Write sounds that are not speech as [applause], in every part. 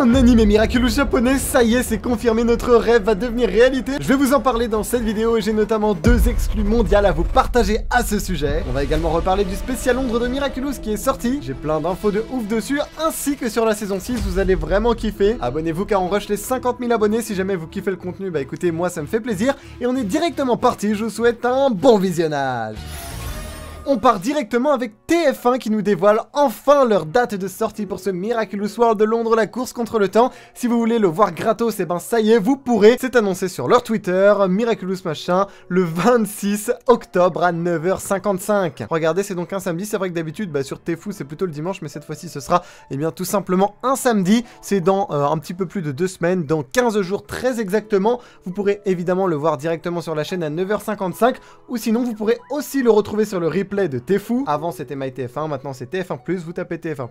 Un anime Miraculous japonais, ça y est, c'est confirmé, notre rêve va devenir réalité. Je vais vous en parler dans cette vidéo et j'ai notamment deux exclus mondiales à vous partager à ce sujet. On va également reparler du spécial Londres de Miraculous qui est sorti. J'ai plein d'infos de ouf dessus, ainsi que sur la saison 6, vous allez vraiment kiffer. Abonnez-vous car on rush les 50 000 abonnés. Si jamais vous kiffez le contenu, bah écoutez, moi ça me fait plaisir. Et on est directement parti, je vous souhaite un bon visionnage on part directement avec TF1 qui nous dévoile enfin leur date de sortie pour ce Miraculous World de Londres, la course contre le temps. Si vous voulez le voir gratos, et eh ben ça y est, vous pourrez. C'est annoncé sur leur Twitter, Miraculous machin, le 26 octobre à 9h55. Regardez, c'est donc un samedi. C'est vrai que d'habitude, bah, sur sur 1 c'est plutôt le dimanche, mais cette fois-ci, ce sera eh bien tout simplement un samedi. C'est dans euh, un petit peu plus de deux semaines, dans 15 jours très exactement. Vous pourrez évidemment le voir directement sur la chaîne à 9h55 ou sinon vous pourrez aussi le retrouver sur le replay de TFOU. Avant c'était MyTF1, maintenant c'est TF1+, vous tapez TF1+,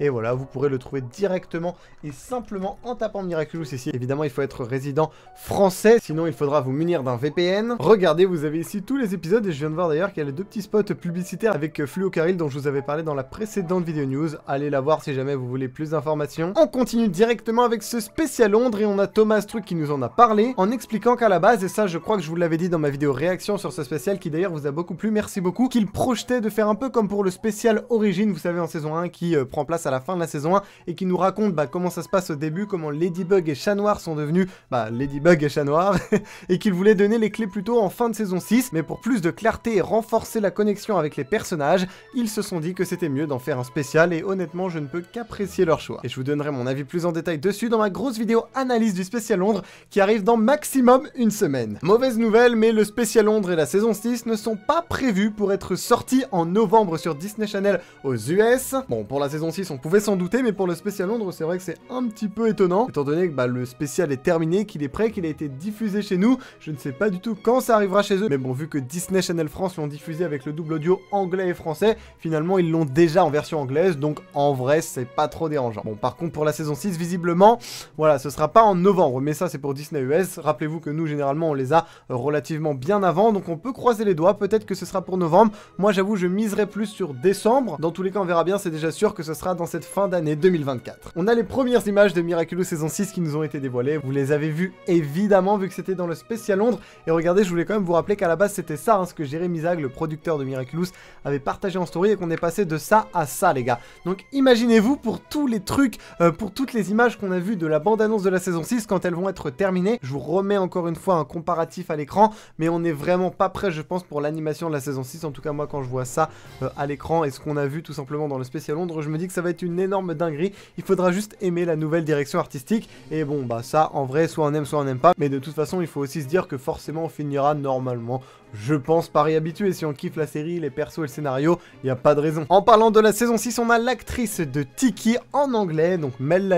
et voilà, vous pourrez le trouver directement et simplement en tapant Miraculous ici. Évidemment, il faut être résident français, sinon il faudra vous munir d'un VPN. Regardez, vous avez ici tous les épisodes, et je viens de voir d'ailleurs qu'il y a les deux petits spots publicitaires avec euh, caril dont je vous avais parlé dans la précédente vidéo news. Allez la voir si jamais vous voulez plus d'informations. On continue directement avec ce spécial Londres, et on a Thomas Truc qui nous en a parlé, en expliquant qu'à la base, et ça je crois que je vous l'avais dit dans ma vidéo réaction sur ce spécial, qui d'ailleurs vous a beaucoup plu, merci beaucoup, qu'il de faire un peu comme pour le spécial Origine, vous savez, en saison 1, qui euh, prend place à la fin de la saison 1 et qui nous raconte bah, comment ça se passe au début, comment Ladybug et Chat Noir sont devenus bah, Ladybug et Chat Noir, [laughs] et qu'ils voulaient donner les clés plutôt en fin de saison 6, mais pour plus de clarté et renforcer la connexion avec les personnages, ils se sont dit que c'était mieux d'en faire un spécial et honnêtement, je ne peux qu'apprécier leur choix. Et je vous donnerai mon avis plus en détail dessus dans ma grosse vidéo analyse du spécial Londres qui arrive dans maximum une semaine. Mauvaise nouvelle, mais le spécial Londres et la saison 6 ne sont pas prévus pour être sorti en novembre sur Disney Channel aux US. Bon, pour la saison 6, on pouvait s'en douter, mais pour le spécial Londres, c'est vrai que c'est un petit peu étonnant, étant donné que bah, le spécial est terminé, qu'il est prêt, qu'il a été diffusé chez nous. Je ne sais pas du tout quand ça arrivera chez eux, mais bon, vu que Disney Channel France l'ont diffusé avec le double audio anglais et français, finalement, ils l'ont déjà en version anglaise, donc en vrai, c'est pas trop dérangeant. Bon, par contre, pour la saison 6, visiblement, voilà, ce sera pas en novembre, mais ça, c'est pour Disney US. Rappelez-vous que nous, généralement, on les a relativement bien avant, donc on peut croiser les doigts, peut-être que ce sera pour novembre, moi, j'avoue, je miserai plus sur décembre. Dans tous les cas, on verra bien, c'est déjà sûr que ce sera dans cette fin d'année 2024. On a les premières images de Miraculous saison 6 qui nous ont été dévoilées. Vous les avez vues, évidemment, vu que c'était dans le spécial Londres. Et regardez, je voulais quand même vous rappeler qu'à la base, c'était ça, hein, ce que Jérémy Zag, le producteur de Miraculous, avait partagé en story et qu'on est passé de ça à ça, les gars. Donc, imaginez-vous pour tous les trucs, euh, pour toutes les images qu'on a vues de la bande-annonce de la saison 6 quand elles vont être terminées. Je vous remets encore une fois un comparatif à l'écran, mais on n'est vraiment pas prêt, je pense, pour l'animation de la saison 6. En tout cas, moi, quand je vois ça euh, à l'écran et ce qu'on a vu tout simplement dans le spécial Londres, je me dis que ça va être une énorme dinguerie. Il faudra juste aimer la nouvelle direction artistique. Et bon, bah ça, en vrai, soit on aime, soit on n'aime pas. Mais de toute façon, il faut aussi se dire que forcément, on finira normalement je pense, Paris habitué. Si on kiffe la série, les persos et le scénario, il n'y a pas de raison. En parlant de la saison 6, on a l'actrice de Tiki en anglais, donc Mel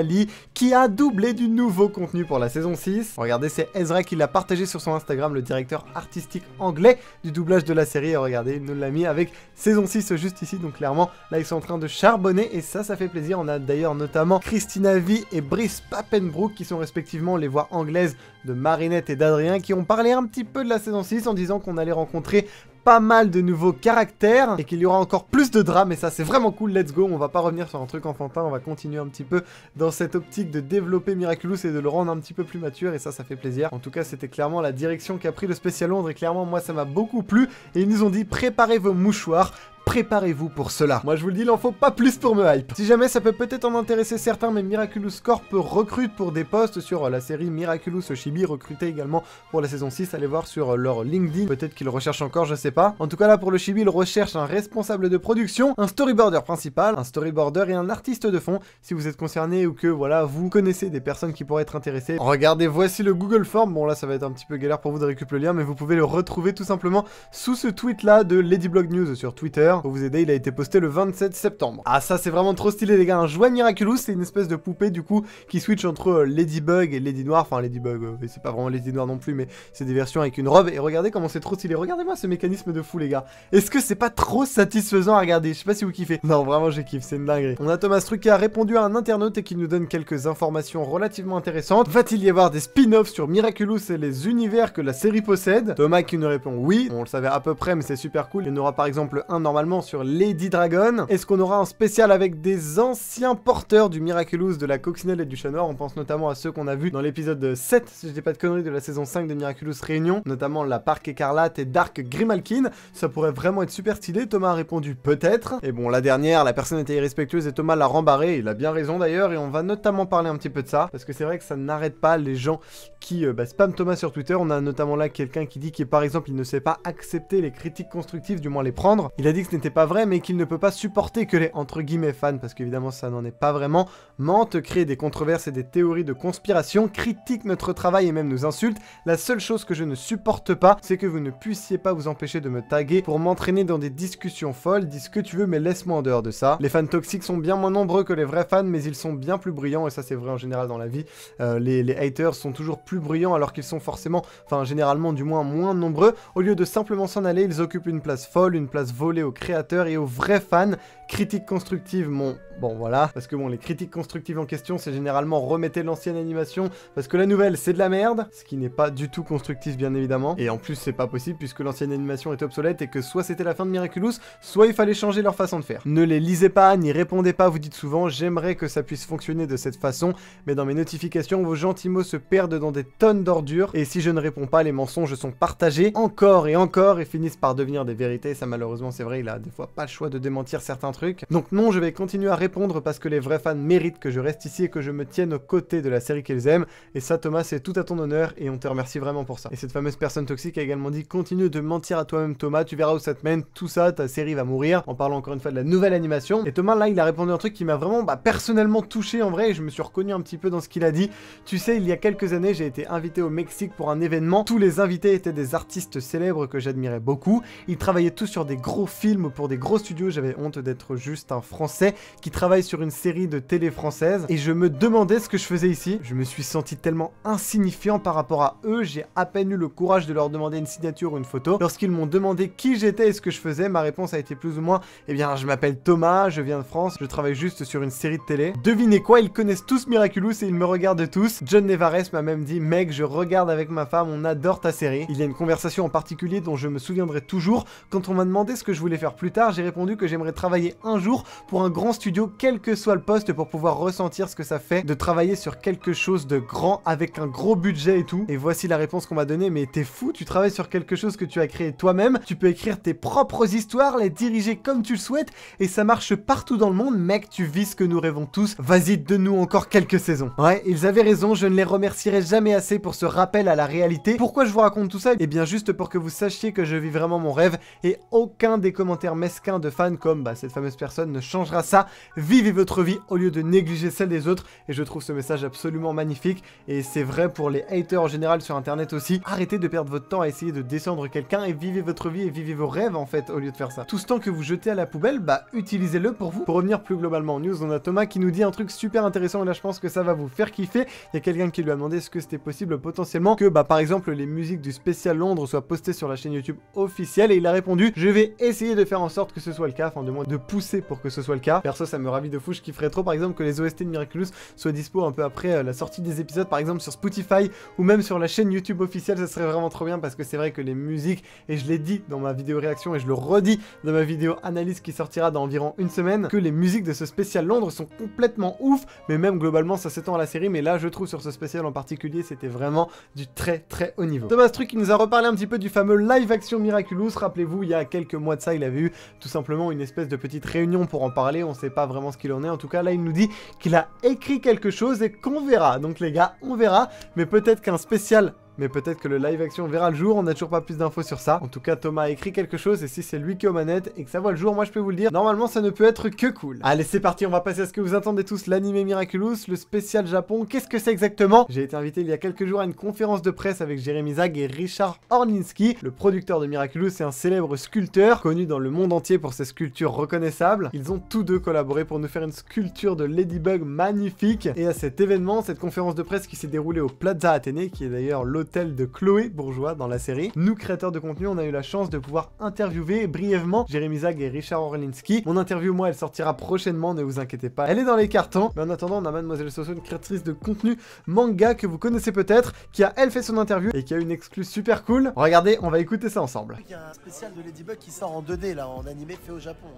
qui a doublé du nouveau contenu pour la saison 6. Regardez, c'est Ezra qui l'a partagé sur son Instagram, le directeur artistique anglais du doublage de la série. Et regardez, il nous l'a mis avec saison 6 juste ici, donc clairement, là, ils sont en train de charbonner et ça, ça fait plaisir. On a d'ailleurs notamment Christina V et Brice Papenbrook qui sont respectivement les voix anglaises de Marinette et d'Adrien qui ont parlé un petit peu de la saison 6 en disant qu'on allait rencontrer pas mal de nouveaux caractères et qu'il y aura encore plus de drames et ça c'est vraiment cool, let's go, on va pas revenir sur un truc enfantin, on va continuer un petit peu dans cette optique de développer Miraculous et de le rendre un petit peu plus mature et ça ça fait plaisir. En tout cas c'était clairement la direction qu'a pris le spécial Londres et clairement moi ça m'a beaucoup plu et ils nous ont dit préparez vos mouchoirs préparez-vous pour cela. Moi je vous le dis, il en faut pas plus pour me hype. Si jamais ça peut peut-être en intéresser certains, mais Miraculous Corp recrute pour des postes sur euh, la série Miraculous Chibi, recruté également pour la saison 6, allez voir sur euh, leur LinkedIn, peut-être qu'ils recherchent encore, je sais pas. En tout cas là pour le Chibi, ils recherchent un responsable de production, un storyboarder principal, un storyboarder et un artiste de fond. Si vous êtes concerné ou que voilà, vous connaissez des personnes qui pourraient être intéressées, regardez, voici le Google Form. Bon là ça va être un petit peu galère pour vous de récupérer le lien, mais vous pouvez le retrouver tout simplement sous ce tweet là de Ladyblog News sur Twitter pour vous aider, il a été posté le 27 septembre. Ah ça c'est vraiment trop stylé les gars, un jouet Miraculous, c'est une espèce de poupée du coup qui switch entre euh, Ladybug et Lady Noir. enfin Ladybug, euh, c'est pas vraiment Lady noir non plus, mais c'est des versions avec une robe, et regardez comment c'est trop stylé, regardez-moi ce mécanisme de fou les gars, est-ce que c'est pas trop satisfaisant à regarder, je sais pas si vous kiffez, non vraiment j'ai kiffé, c'est une dinguerie. On a Thomas Truc qui a répondu à un internaute et qui nous donne quelques informations relativement intéressantes, va-t-il y avoir des spin-offs sur Miraculous et les univers que la série possède Thomas qui nous répond oui, on le savait à peu près mais c'est super cool, il y en aura par exemple un normal sur Lady Dragon. Est-ce qu'on aura un spécial avec des anciens porteurs du Miraculous, de la Coccinelle et du Chat Noir On pense notamment à ceux qu'on a vus dans l'épisode 7, si je pas de conneries, de la saison 5 de Miraculous Réunion, notamment la Parc Écarlate et Dark Grimalkin. Ça pourrait vraiment être super stylé. Thomas a répondu peut-être. Et bon, la dernière, la personne était irrespectueuse et Thomas l'a rembarré. Il a bien raison d'ailleurs, et on va notamment parler un petit peu de ça, parce que c'est vrai que ça n'arrête pas les gens qui euh, bah, Thomas sur Twitter. On a notamment là quelqu'un qui dit que par exemple, il ne sait pas accepter les critiques constructives, du moins les prendre. Il a dit que n'était pas vrai, mais qu'il ne peut pas supporter que les entre guillemets fans, parce qu'évidemment ça n'en est pas vraiment, mentent, créent des controverses et des théories de conspiration, critiquent notre travail et même nous insultent. La seule chose que je ne supporte pas, c'est que vous ne puissiez pas vous empêcher de me taguer pour m'entraîner dans des discussions folles, dis ce que tu veux mais laisse-moi en dehors de ça. Les fans toxiques sont bien moins nombreux que les vrais fans, mais ils sont bien plus brillants, et ça c'est vrai en général dans la vie. Euh, les, les haters sont toujours plus bruyants alors qu'ils sont forcément, enfin généralement du moins moins nombreux. Au lieu de simplement s'en aller, ils occupent une place folle, une place volée au créateurs et aux vrais fans. Critiques constructives, mon... Bon, voilà. Parce que bon, les critiques constructives en question, c'est généralement remettez l'ancienne animation, parce que la nouvelle, c'est de la merde, ce qui n'est pas du tout constructif, bien évidemment. Et en plus, c'est pas possible, puisque l'ancienne animation est obsolète et que soit c'était la fin de Miraculous, soit il fallait changer leur façon de faire. Ne les lisez pas, n'y répondez pas, vous dites souvent, j'aimerais que ça puisse fonctionner de cette façon, mais dans mes notifications, vos gentils mots se perdent dans des tonnes d'ordures, et si je ne réponds pas, les mensonges sont partagés encore et encore et finissent par devenir des vérités, ça malheureusement c'est vrai, des fois pas le choix de démentir certains trucs. Donc non, je vais continuer à répondre parce que les vrais fans méritent que je reste ici et que je me tienne aux côtés de la série qu'ils aiment. Et ça, Thomas, c'est tout à ton honneur et on te remercie vraiment pour ça. Et cette fameuse personne toxique a également dit continue de mentir à toi-même, Thomas, tu verras où ça te mène, tout ça, ta série va mourir. En parlant encore une fois de la nouvelle animation. Et Thomas, là, il a répondu un truc qui m'a vraiment bah, personnellement touché en vrai et je me suis reconnu un petit peu dans ce qu'il a dit. Tu sais, il y a quelques années, j'ai été invité au Mexique pour un événement. Tous les invités étaient des artistes célèbres que j'admirais beaucoup. Ils travaillaient tous sur des gros films pour des gros studios. J'avais honte d'être juste un Français qui travaille sur une série de télé française. Et je me demandais ce que je faisais ici. Je me suis senti tellement insignifiant par rapport à eux. J'ai à peine eu le courage de leur demander une signature ou une photo. Lorsqu'ils m'ont demandé qui j'étais et ce que je faisais, ma réponse a été plus ou moins Eh bien, je m'appelle Thomas, je viens de France, je travaille juste sur une série de télé. Devinez quoi, ils connaissent tous Miraculous et ils me regardent tous. John Nevares m'a même dit Mec, je regarde avec ma femme, on adore ta série. Il y a une conversation en particulier dont je me souviendrai toujours quand on m'a demandé ce que je voulais faire plus tard, j'ai répondu que j'aimerais travailler un jour pour un grand studio, quel que soit le poste, pour pouvoir ressentir ce que ça fait de travailler sur quelque chose de grand avec un gros budget et tout. Et voici la réponse qu'on m'a donnée, mais t'es fou, tu travailles sur quelque chose que tu as créé toi-même, tu peux écrire tes propres histoires, les diriger comme tu le souhaites, et ça marche partout dans le monde, mec, tu vis ce que nous rêvons tous, vas-y, de nous encore quelques saisons. Ouais, ils avaient raison, je ne les remercierai jamais assez pour ce rappel à la réalité. Pourquoi je vous raconte tout ça Eh bien juste pour que vous sachiez que je vis vraiment mon rêve, et aucun des commentaires mesquins de fans comme bah, cette fameuse personne ne changera ça, vivez votre vie au lieu de négliger celle des autres et je trouve ce message absolument magnifique et c'est vrai pour les haters en général sur internet aussi, arrêtez de perdre votre temps à essayer de descendre quelqu'un et vivez votre vie et vivez vos rêves en fait au lieu de faire ça. Tout ce temps que vous jetez à la poubelle, bah utilisez-le pour vous. Pour revenir plus globalement en news, on a Thomas qui nous dit un truc super intéressant et là je pense que ça va vous faire kiffer. Il y a quelqu'un qui lui a demandé ce que c'était possible potentiellement que bah par exemple les musiques du spécial Londres soient postées sur la chaîne YouTube officielle et il a répondu je vais essayer de faire en sorte que ce soit le cas, enfin de moins de pousser pour que ce soit le cas. Perso, ça me ravit de fou, je kifferais trop par exemple que les OST de Miraculous soient dispo un peu après euh, la sortie des épisodes, par exemple sur Spotify ou même sur la chaîne YouTube officielle, ça serait vraiment trop bien parce que c'est vrai que les musiques, et je l'ai dit dans ma vidéo réaction et je le redis dans ma vidéo analyse qui sortira dans environ une semaine, que les musiques de ce spécial Londres sont complètement ouf, mais même globalement ça s'étend à la série, mais là je trouve sur ce spécial en particulier c'était vraiment du très très haut niveau. Thomas Truc qui nous a reparlé un petit peu du fameux live action Miraculous, rappelez-vous il y a quelques mois de ça il avait eu tout simplement une espèce de petite réunion pour en parler, on sait pas vraiment ce qu'il en est. En tout cas, là, il nous dit qu'il a écrit quelque chose et qu'on verra. Donc les gars, on verra, mais peut-être qu'un spécial mais peut-être que le live action verra le jour, on n'a toujours pas plus d'infos sur ça. En tout cas, Thomas a écrit quelque chose, et si c'est lui qui est aux manettes et que ça voit le jour, moi je peux vous le dire, normalement ça ne peut être que cool. Allez, c'est parti, on va passer à ce que vous attendez tous, l'anime Miraculous, le spécial Japon, qu'est-ce que c'est exactement J'ai été invité il y a quelques jours à une conférence de presse avec Jérémy Zag et Richard Orninski. le producteur de Miraculous est un célèbre sculpteur, connu dans le monde entier pour ses sculptures reconnaissables. Ils ont tous deux collaboré pour nous faire une sculpture de Ladybug magnifique, et à cet événement, cette conférence de presse qui s'est déroulée au Plaza Athénée, qui est d'ailleurs l'hôtel telle de Chloé Bourgeois dans la série. Nous, créateurs de contenu, on a eu la chance de pouvoir interviewer brièvement Jérémy Zag et Richard Orlinski. Mon interview, moi, elle sortira prochainement, ne vous inquiétez pas. Elle est dans les cartons. Mais en attendant, on a Mademoiselle Soso, une créatrice de contenu manga que vous connaissez peut-être, qui a elle fait son interview et qui a une exclue super cool. Regardez, on va écouter ça ensemble. Il y a un spécial de Ladybug qui sort en 2D là, en animé fait au Japon.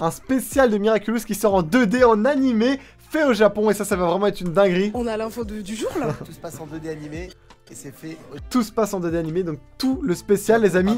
Un spécial de Miraculous qui sort en 2D en animé fait au Japon et ça, ça va vraiment être une dinguerie. On a l'info du jour là. Tout se passe en 2D animé et c'est fait. Tout se passe en 2D animé, donc tout le spécial, les amis,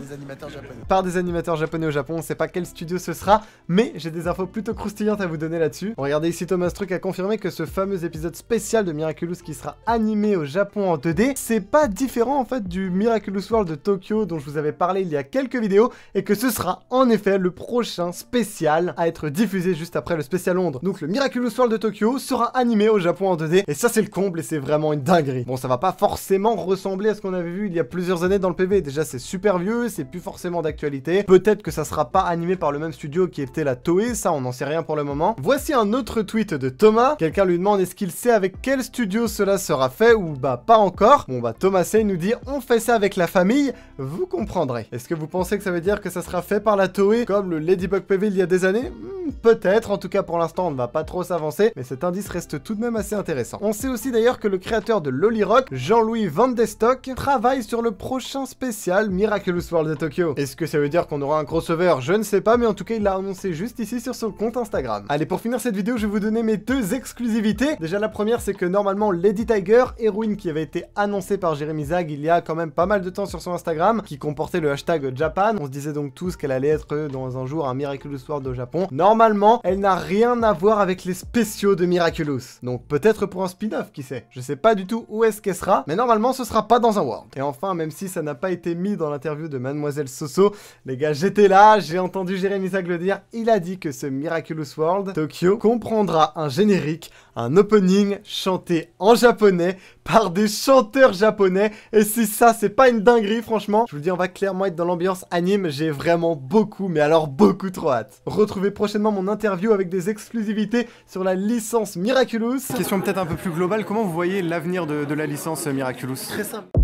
par des animateurs japonais, au Japon. On sait pas quel studio ce sera, mais j'ai des infos plutôt croustillantes à vous donner là-dessus. Regardez ici, Thomas Truc a confirmé que ce fameux épisode spécial de Miraculous qui sera animé au Japon en 2D, c'est pas différent en fait du Miraculous World de Tokyo dont je vous avais parlé il y a quelques vidéos, et que ce sera en effet le prochain spécial à être diffusé juste après le spécial Londres. Donc le Miraculous World de Tokyo sera animé au Japon en 2D, et ça c'est le comble et c'est vraiment une dinguerie. Bon, ça va pas forcément ressembler à ce qu'on avait vu il y a plusieurs années dans le PV. Déjà, c'est super vieux, c'est plus forcément d'actualité. Peut-être que ça sera pas animé par le même studio qui était la Toei, ça, on n'en sait rien pour le moment. Voici un autre tweet de Thomas. Quelqu'un lui demande est-ce qu'il sait avec quel studio cela sera fait ou bah pas encore. Bon bah Thomas il nous dit on fait ça avec la famille, vous comprendrez. Est-ce que vous pensez que ça veut dire que ça sera fait par la Toei comme le Ladybug PV il y a des années hmm, Peut-être, en tout cas pour l'instant on ne va pas trop s'avancer, mais cet indice reste tout de même assez intéressant. On sait aussi d'ailleurs que le créateur de Lolly Rock, Jean-Louis Van des stocks, travaille sur le prochain spécial Miraculous World de Tokyo. Est-ce que ça veut dire qu'on aura un crossover Je ne sais pas, mais en tout cas, il l'a annoncé juste ici sur son compte Instagram. Allez, pour finir cette vidéo, je vais vous donner mes deux exclusivités. Déjà, la première, c'est que normalement, Lady Tiger, héroïne qui avait été annoncée par Jérémy Zag il y a quand même pas mal de temps sur son Instagram, qui comportait le hashtag Japan, on se disait donc tous qu'elle allait être dans un jour un Miraculous World au Japon. Normalement, elle n'a rien à voir avec les spéciaux de Miraculous. Donc peut-être pour un spin-off, qui sait. Je sais pas du tout où est-ce qu'elle sera, mais normalement, ce sera pas dans un World. Et enfin, même si ça n'a pas été mis dans l'interview de Mademoiselle Soso, les gars, j'étais là, j'ai entendu Jérémy Zag le dire, il a dit que ce Miraculous World, Tokyo, comprendra un générique, un opening chanté en japonais par des chanteurs japonais. Et si ça, c'est pas une dinguerie, franchement. Je vous le dis, on va clairement être dans l'ambiance anime. J'ai vraiment beaucoup, mais alors beaucoup trop hâte. Retrouvez prochainement mon interview avec des exclusivités sur la licence Miraculous. Question peut-être un peu plus globale, comment vous voyez l'avenir de, de la licence Miraculous Très simple.